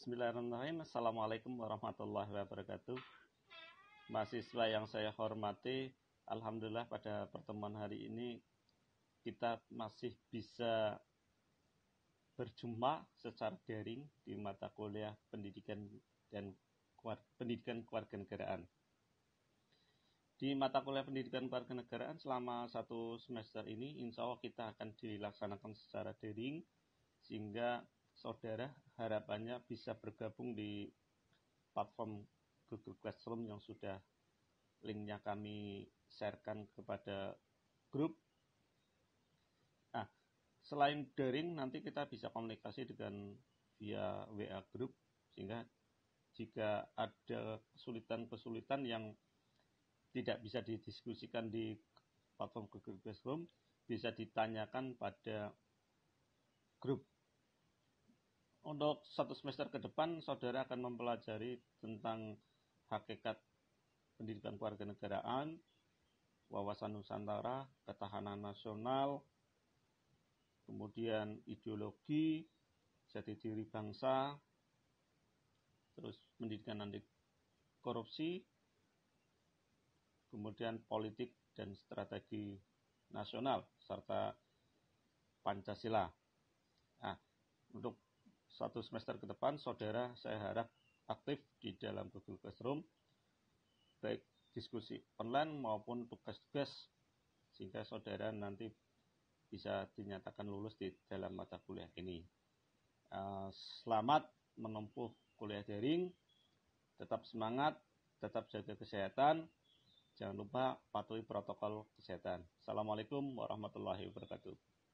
Bismillahirrahmanirrahim. Assalamualaikum warahmatullahi wabarakatuh. Mahasiswa yang saya hormati, Alhamdulillah pada pertemuan hari ini kita masih bisa berjumpa secara daring di mata kuliah pendidikan dan pendidikan kewarganegaraan. Di mata kuliah pendidikan kewarganegaraan selama satu semester ini, insya Allah kita akan dilaksanakan secara daring sehingga saudara harapannya bisa bergabung di platform Google Classroom yang sudah linknya kami sharekan kepada grup. Nah, selain daring nanti kita bisa komunikasi dengan via WA grup sehingga jika ada kesulitan-kesulitan yang tidak bisa didiskusikan di platform Google Classroom bisa ditanyakan pada grup untuk satu semester ke depan saudara akan mempelajari tentang hakikat pendidikan keluarga negaraan, wawasan Nusantara, ketahanan nasional, kemudian ideologi, jati diri bangsa, terus pendidikan anti korupsi, kemudian politik dan strategi nasional serta Pancasila. Nah, untuk satu semester ke depan saudara saya harap aktif di dalam Google Classroom baik diskusi online maupun tugas-tugas sehingga saudara nanti bisa dinyatakan lulus di dalam mata kuliah ini. Eh, selamat menempuh kuliah daring, tetap semangat, tetap jaga kesehatan, jangan lupa patuhi protokol kesehatan. Assalamualaikum warahmatullahi wabarakatuh.